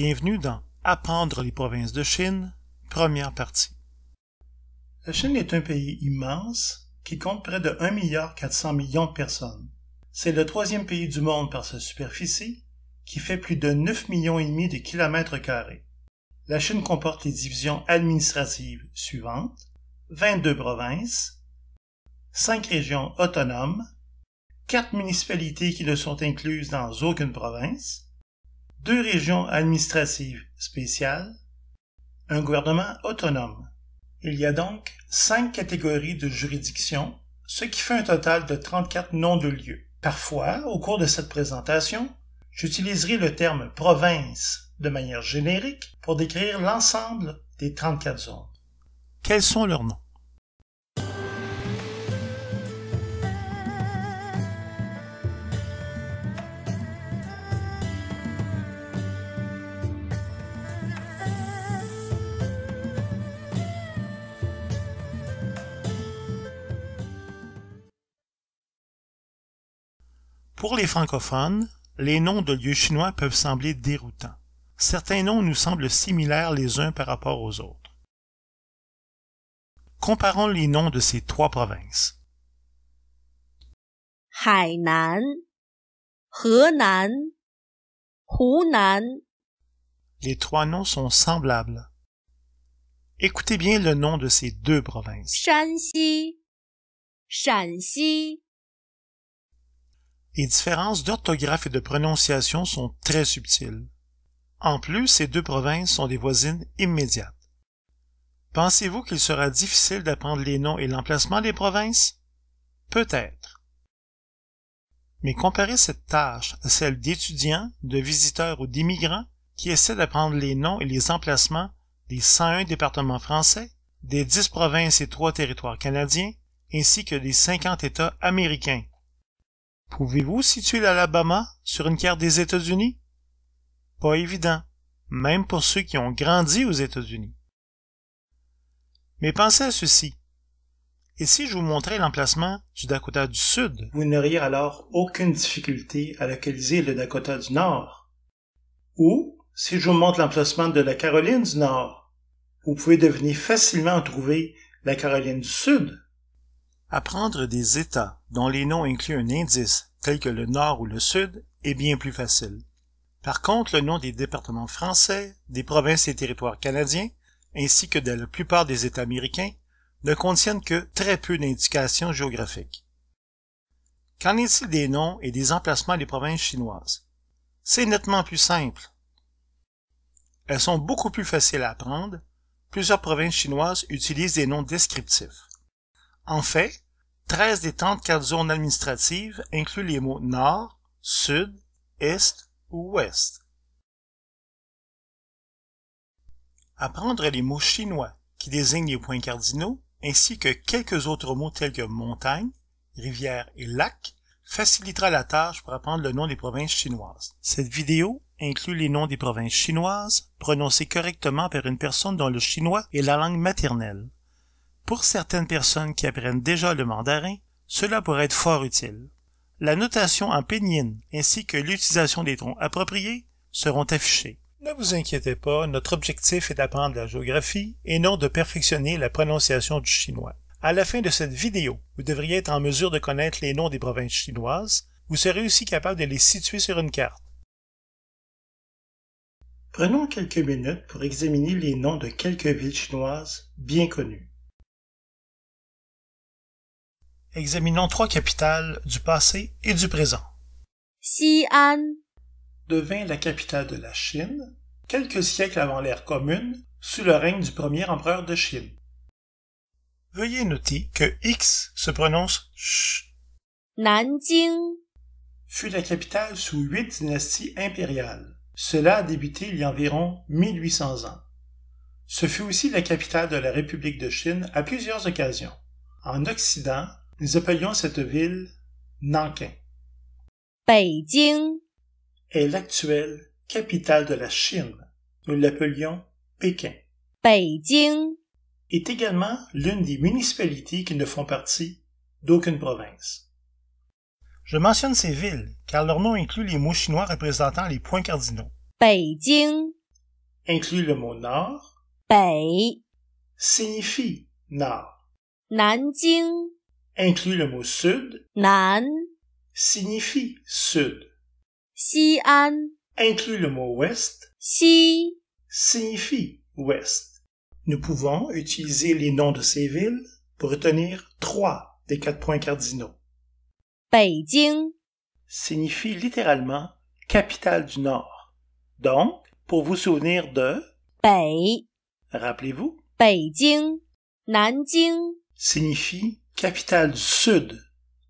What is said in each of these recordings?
Bienvenue dans Apprendre les provinces de Chine, première partie. La Chine est un pays immense qui compte près de 1,4 milliard de personnes. C'est le troisième pays du monde par sa superficie, qui fait plus de 9,5 millions de kilomètres carrés. La Chine comporte les divisions administratives suivantes 22 provinces, 5 régions autonomes, 4 municipalités qui ne sont incluses dans aucune province, deux régions administratives spéciales, un gouvernement autonome. Il y a donc cinq catégories de juridictions, ce qui fait un total de 34 noms de lieux. Parfois, au cours de cette présentation, j'utiliserai le terme province de manière générique pour décrire l'ensemble des 34 zones. Quels sont leurs noms Pour les francophones, les noms de lieux chinois peuvent sembler déroutants. Certains noms nous semblent similaires les uns par rapport aux autres. Comparons les noms de ces trois provinces. Hainan, Hunan. Les trois noms sont semblables. Écoutez bien le nom de ces deux provinces. Shanxi, Shanxi. Les différences d'orthographe et de prononciation sont très subtiles. En plus, ces deux provinces sont des voisines immédiates. Pensez-vous qu'il sera difficile d'apprendre les noms et l'emplacement des provinces? Peut-être. Mais comparez cette tâche à celle d'étudiants, de visiteurs ou d'immigrants qui essaient d'apprendre les noms et les emplacements des 101 départements français, des 10 provinces et 3 territoires canadiens, ainsi que des 50 États américains Pouvez-vous situer l'Alabama sur une carte des États-Unis? Pas évident, même pour ceux qui ont grandi aux États-Unis. Mais pensez à ceci. Et si je vous montrais l'emplacement du Dakota du Sud? Vous n'auriez alors aucune difficulté à localiser le Dakota du Nord. Ou, si je vous montre l'emplacement de la Caroline du Nord, vous pouvez devenir facilement trouver la Caroline du Sud. Apprendre des États dont les noms incluent un indice, tel que le Nord ou le Sud, est bien plus facile. Par contre, le nom des départements français, des provinces et territoires canadiens, ainsi que de la plupart des États américains, ne contiennent que très peu d'indications géographiques. Qu'en est-il des noms et des emplacements des provinces chinoises? C'est nettement plus simple. Elles sont beaucoup plus faciles à apprendre. Plusieurs provinces chinoises utilisent des noms descriptifs. En fait, 13 des 34 zones administratives incluent les mots nord, sud, est ou ouest. Apprendre les mots chinois qui désignent les points cardinaux, ainsi que quelques autres mots tels que montagne, rivière et lac, facilitera la tâche pour apprendre le nom des provinces chinoises. Cette vidéo inclut les noms des provinces chinoises prononcés correctement par une personne dont le chinois est la langue maternelle. Pour certaines personnes qui apprennent déjà le mandarin, cela pourrait être fort utile. La notation en pinyin ainsi que l'utilisation des troncs appropriés seront affichés. Ne vous inquiétez pas, notre objectif est d'apprendre la géographie et non de perfectionner la prononciation du chinois. À la fin de cette vidéo, vous devriez être en mesure de connaître les noms des provinces chinoises. Vous serez aussi capable de les situer sur une carte. Prenons quelques minutes pour examiner les noms de quelques villes chinoises bien connues. Examinons trois capitales du passé et du présent. Xi'an devint la capitale de la Chine quelques siècles avant l'ère commune, sous le règne du premier empereur de Chine. Veuillez noter que X se prononce sh ». Nanjing fut la capitale sous huit dynasties impériales. Cela a débuté il y a environ 1800 ans. Ce fut aussi la capitale de la République de Chine à plusieurs occasions. En Occident, nous appelions cette ville Nankin. Beijing est l'actuelle capitale de la Chine. Nous l'appelions Pékin. Beijing est également l'une des municipalités qui ne font partie d'aucune province. Je mentionne ces villes car leur nom inclut les mots chinois représentant les points cardinaux. Beijing inclut le mot nord. Bei signifie nord. Nanjing inclut le mot sud, Nan signifie sud. an inclut le mot ouest, Xi signifie ouest. Nous pouvons utiliser les noms de ces villes pour retenir trois des quatre points cardinaux. Beijing signifie littéralement capitale du Nord. Donc, pour vous souvenir de Bei, rappelez-vous, Beijing, signifie Capitale du Sud.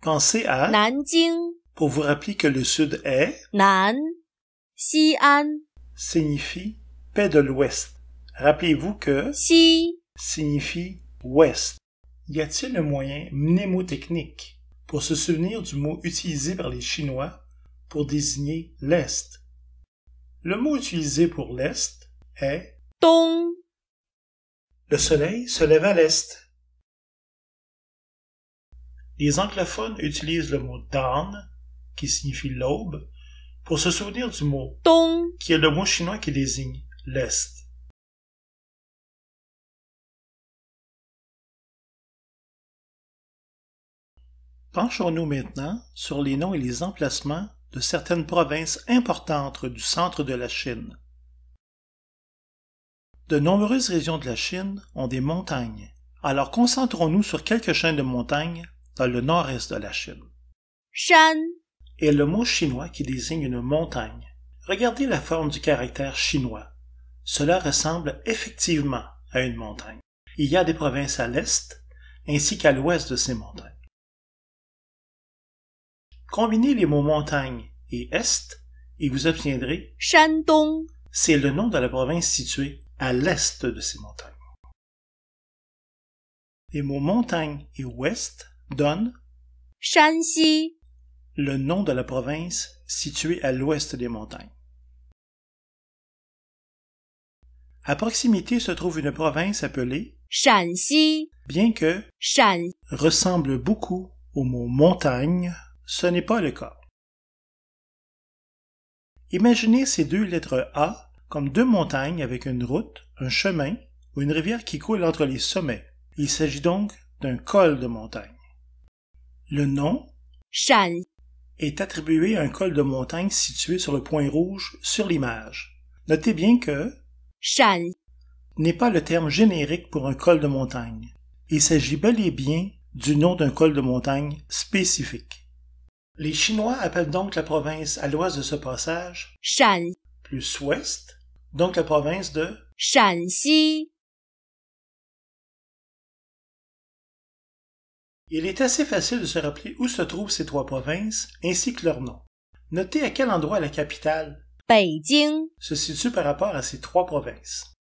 Pensez à Nanjing pour vous rappeler que le Sud est Nan. Xi'an signifie paix de l'Ouest. Rappelez-vous que Xi signifie Ouest. Y a-t-il un moyen mnémotechnique pour se souvenir du mot utilisé par les Chinois pour désigner l'Est? Le mot utilisé pour l'Est est Dong. Le soleil se lève à l'Est les anglophones utilisent le mot "dan" qui signifie l'aube, pour se souvenir du mot tong, qui est le mot chinois qui désigne l'Est. Penchons-nous maintenant sur les noms et les emplacements de certaines provinces importantes du centre de la Chine. De nombreuses régions de la Chine ont des montagnes, alors concentrons-nous sur quelques chaînes de montagnes dans le nord-est de la Chine. Shan est le mot chinois qui désigne une montagne. Regardez la forme du caractère chinois. Cela ressemble effectivement à une montagne. Il y a des provinces à l'est ainsi qu'à l'ouest de ces montagnes. Combinez les mots montagne et est et vous obtiendrez Shandong. C'est le nom de la province située à l'est de ces montagnes. Les mots montagne et ouest donne Shanxi, le nom de la province située à l'ouest des montagnes. À proximité se trouve une province appelée Shanxi. Bien que Shan ressemble beaucoup au mot montagne, ce n'est pas le cas. Imaginez ces deux lettres A comme deux montagnes avec une route, un chemin ou une rivière qui coule entre les sommets. Il s'agit donc d'un col de montagne. Le nom Shan est attribué à un col de montagne situé sur le point rouge sur l'image. Notez bien que Shan n'est pas le terme générique pour un col de montagne. Il s'agit bel et bien du nom d'un col de montagne spécifique. Les Chinois appellent donc la province à l'ouest de ce passage Shan, plus ouest, donc la province de Shanxi. Il est assez facile de se rappeler où se trouvent ces trois provinces, ainsi que leurs noms. Notez à quel endroit la capitale, Beijing, se situe par rapport à ces trois provinces.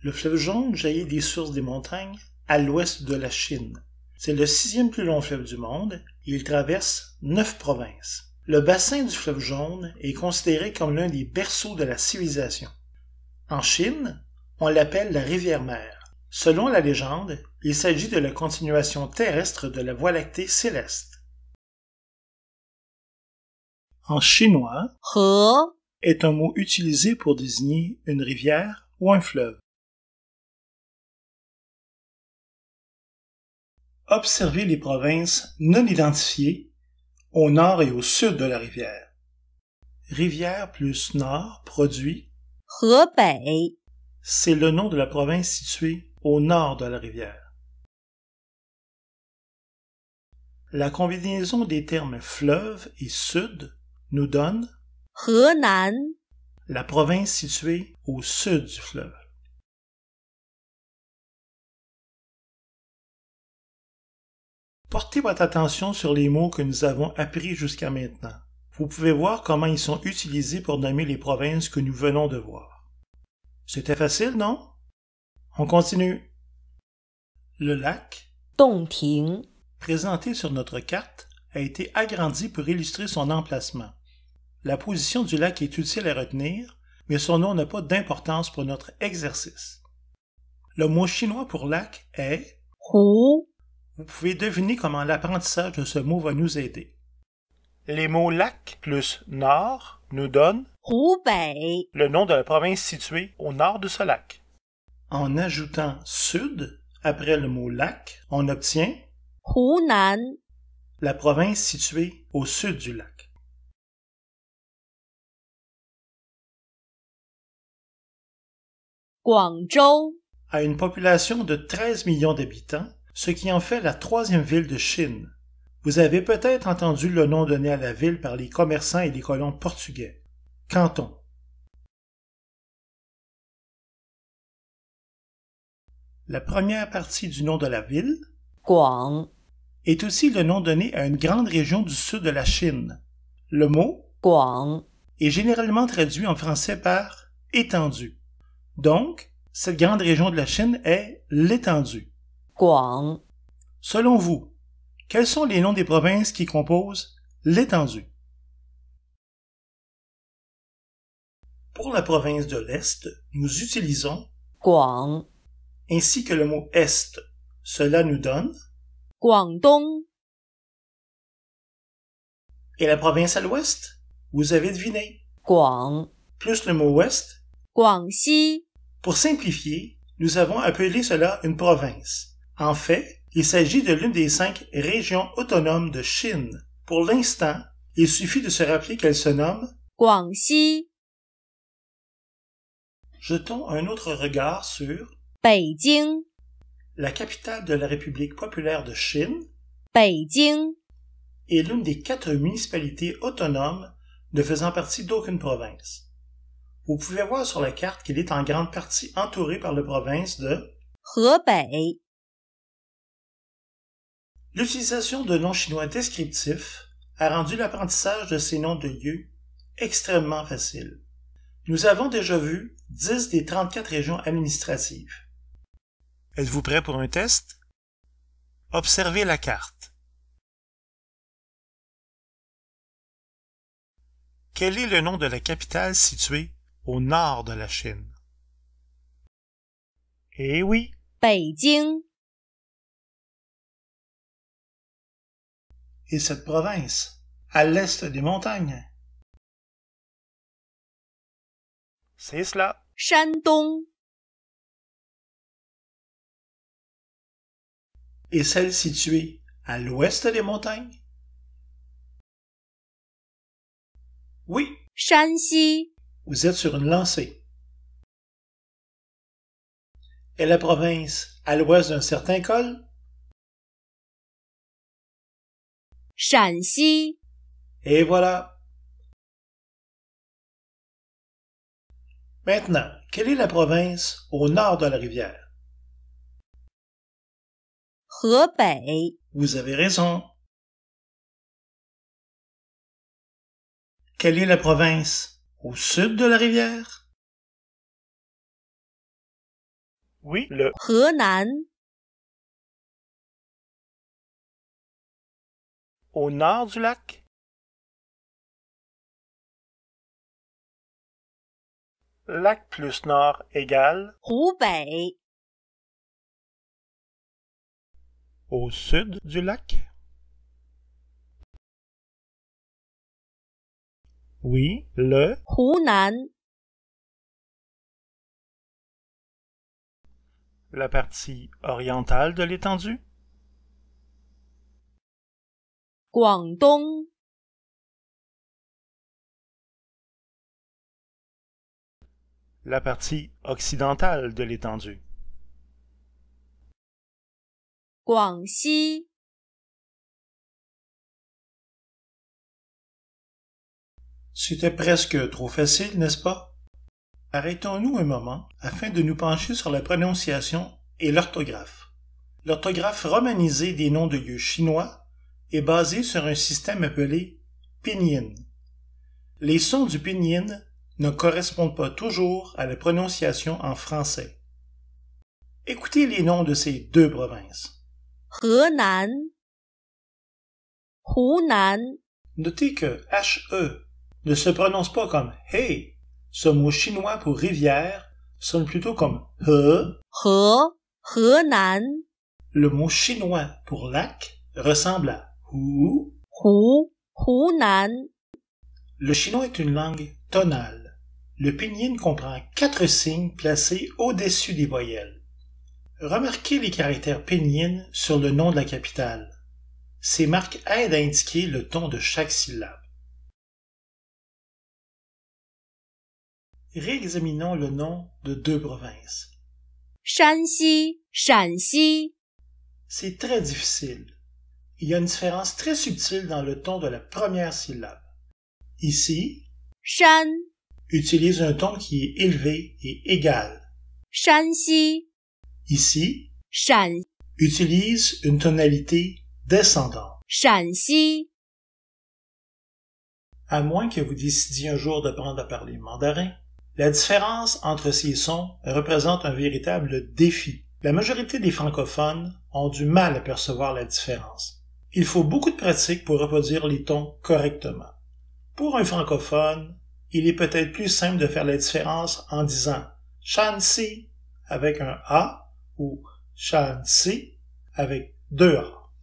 Le fleuve jaune jaillit des sources des montagnes à l'ouest de la Chine. C'est le sixième plus long fleuve du monde et il traverse neuf provinces. Le bassin du fleuve jaune est considéré comme l'un des berceaux de la civilisation. En Chine, on l'appelle la rivière-mer. Selon la légende, il s'agit de la continuation terrestre de la Voie lactée céleste. En chinois, est un mot utilisé pour désigner une rivière ou un fleuve. Observez les provinces non identifiées au nord et au sud de la rivière. Rivière plus nord produit Hebei. C'est le nom de la province située au nord de la rivière. La combinaison des termes fleuve et sud nous donne Henan, la province située au sud du fleuve. Portez votre attention sur les mots que nous avons appris jusqu'à maintenant. Vous pouvez voir comment ils sont utilisés pour nommer les provinces que nous venons de voir. C'était facile, non? On continue. Le lac présenté sur notre carte, a été agrandi pour illustrer son emplacement. La position du lac est utile à retenir, mais son nom n'a pas d'importance pour notre exercice. Le mot chinois pour lac est Hu. Vous pouvez deviner comment l'apprentissage de ce mot va nous aider. Les mots lac plus nord nous donnent Hubei, le nom de la province située au nord de ce lac. En ajoutant sud après le mot lac, on obtient Hunan. La province située au sud du lac. Guangzhou a une population de 13 millions d'habitants, ce qui en fait la troisième ville de Chine. Vous avez peut-être entendu le nom donné à la ville par les commerçants et les colons portugais. Canton. La première partie du nom de la ville, Guang est aussi le nom donné à une grande région du sud de la Chine. Le mot Guang est généralement traduit en français par étendue. Donc, cette grande région de la Chine est l'étendue. Guang. Selon vous, quels sont les noms des provinces qui composent l'étendue? Pour la province de l'Est, nous utilisons Guang ainsi que le mot Est cela nous donne Guangdong. Et la province à l'ouest Vous avez deviné. Guang. Plus le mot ouest. Guangxi. Pour simplifier, nous avons appelé cela une province. En fait, il s'agit de l'une des cinq régions autonomes de Chine. Pour l'instant, il suffit de se rappeler qu'elle se nomme Guangxi. Jetons un autre regard sur Beijing la capitale de la République populaire de Chine, est l'une des quatre municipalités autonomes ne faisant partie d'aucune province. Vous pouvez voir sur la carte qu'il est en grande partie entouré par la province de Hebei. L'utilisation de noms chinois descriptifs a rendu l'apprentissage de ces noms de lieux extrêmement facile. Nous avons déjà vu 10 des 34 régions administratives. Êtes-vous prêt pour un test Observez la carte. Quel est le nom de la capitale située au nord de la Chine Eh oui. Beijing. Et cette province, à l'est des montagnes. C'est cela. Shandong. et celle située à l'ouest des montagnes? Oui. Shanxi. Vous êtes sur une lancée. Et la province à l'ouest d'un certain col? Shanxi. Et voilà. Maintenant, quelle est la province au nord de la rivière? Vous avez raison. Quelle est la province au sud de la rivière? Oui, le Henan. Au nord du lac? Lac plus nord égale au sud du lac? Oui, le Hunan. La partie orientale de l'étendue? Guangdong. La partie occidentale de l'étendue. C'était presque trop facile, n'est-ce pas? Arrêtons-nous un moment afin de nous pencher sur la prononciation et l'orthographe. L'orthographe romanisée des noms de lieux chinois est basée sur un système appelé pinyin. Les sons du pinyin ne correspondent pas toujours à la prononciation en français. Écoutez les noms de ces deux provinces. Hunan. Notez que HE ne se prononce pas comme Hey. Ce mot chinois pour rivière sonne plutôt comme He. He, Le mot chinois pour lac ressemble à Hu. Hu, Hunan. Le chinois est une langue tonale. Le pinyin comprend quatre signes placés au-dessus des voyelles. Remarquez les caractères péniens sur le nom de la capitale. Ces marques aident à indiquer le ton de chaque syllabe. Réexaminons le nom de deux provinces. Shanxi, Shanxi. C'est très difficile. Il y a une différence très subtile dans le ton de la première syllabe. Ici, Shan utilise un ton qui est élevé et égal. Shanxi Ici, Shan utilise une tonalité descendante. À moins que vous décidiez un jour d'apprendre à parler mandarin, la différence entre ces sons représente un véritable défi. La majorité des francophones ont du mal à percevoir la différence. Il faut beaucoup de pratique pour reproduire les tons correctement. Pour un francophone, il est peut-être plus simple de faire la différence en disant Shanxi avec un A ou C. avec deux A.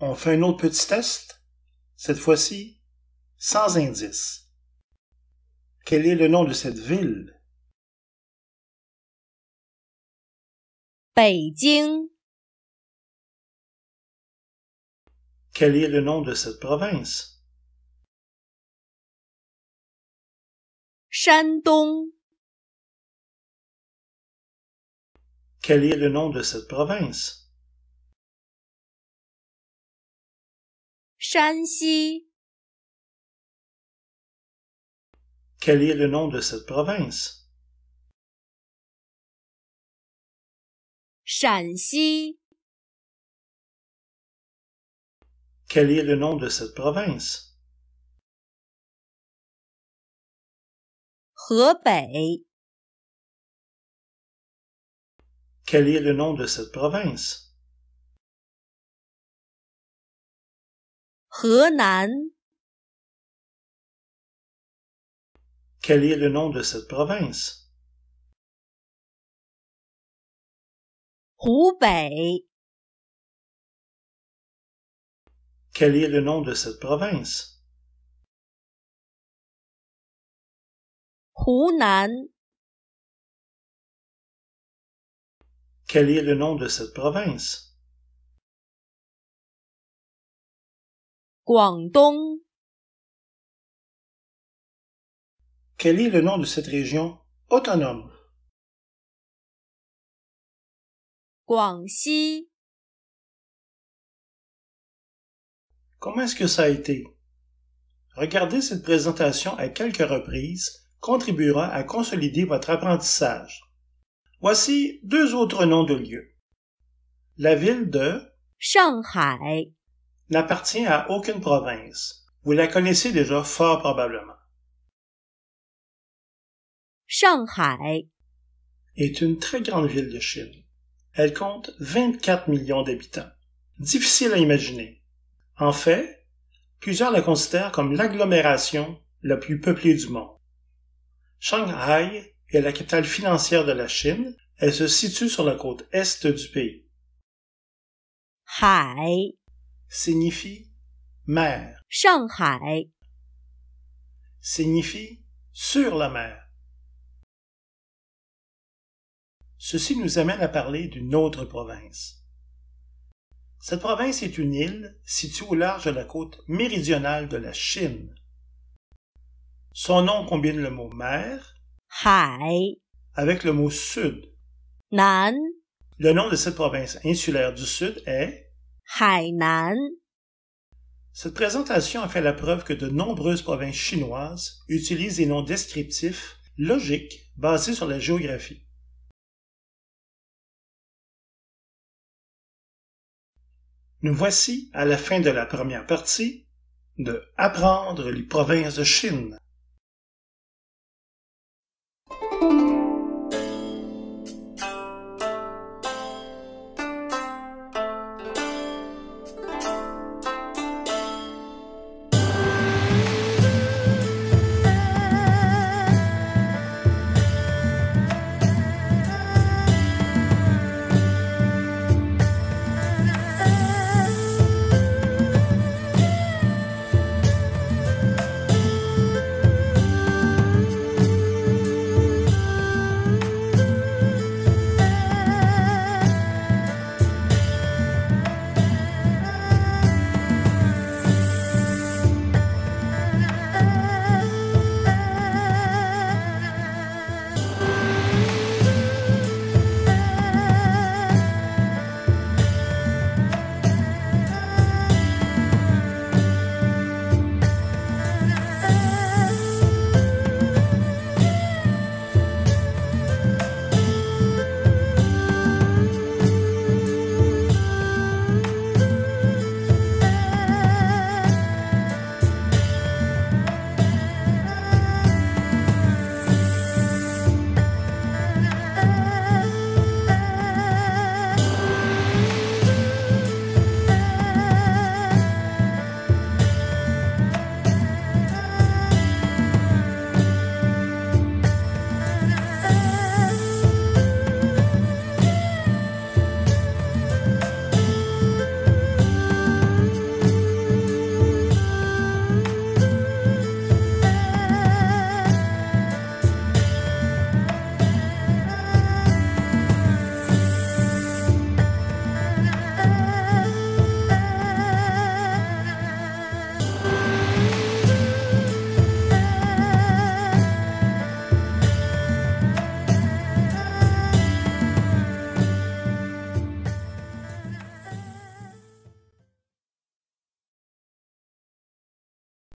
On fait un autre petit test, cette fois-ci sans indice. Quel est le nom de cette ville? Beijing. Quel est le nom de cette province? Quel est le nom de cette province? Quel est le nom de cette province? Quel est le nom de cette province? Quel est le nom de cette province? Henan. Quel est le nom de cette province? Hubei. Quel est le nom de cette province? Hunan. Quel est le nom de cette province? Guangdong. Quel est le nom de cette région autonome? Guangxi. Comment est-ce que ça a été? Regardez cette présentation à quelques reprises contribuera à consolider votre apprentissage. Voici deux autres noms de lieux. La ville de Shanghai n'appartient à aucune province. Vous la connaissez déjà fort probablement. Shanghai est une très grande ville de Chine. Elle compte 24 millions d'habitants. Difficile à imaginer. En fait, plusieurs la considèrent comme l'agglomération la plus peuplée du monde. Shanghai est la capitale financière de la Chine. Elle se situe sur la côte est du pays. Hai signifie mer. Shanghai signifie sur la mer. Ceci nous amène à parler d'une autre province. Cette province est une île située au large de la côte méridionale de la Chine. Son nom combine le mot mer avec le mot sud. Nan. Le nom de cette province insulaire du sud est Hainan. Cette présentation a fait la preuve que de nombreuses provinces chinoises utilisent des noms descriptifs logiques basés sur la géographie. Nous voici à la fin de la première partie de Apprendre les provinces de Chine.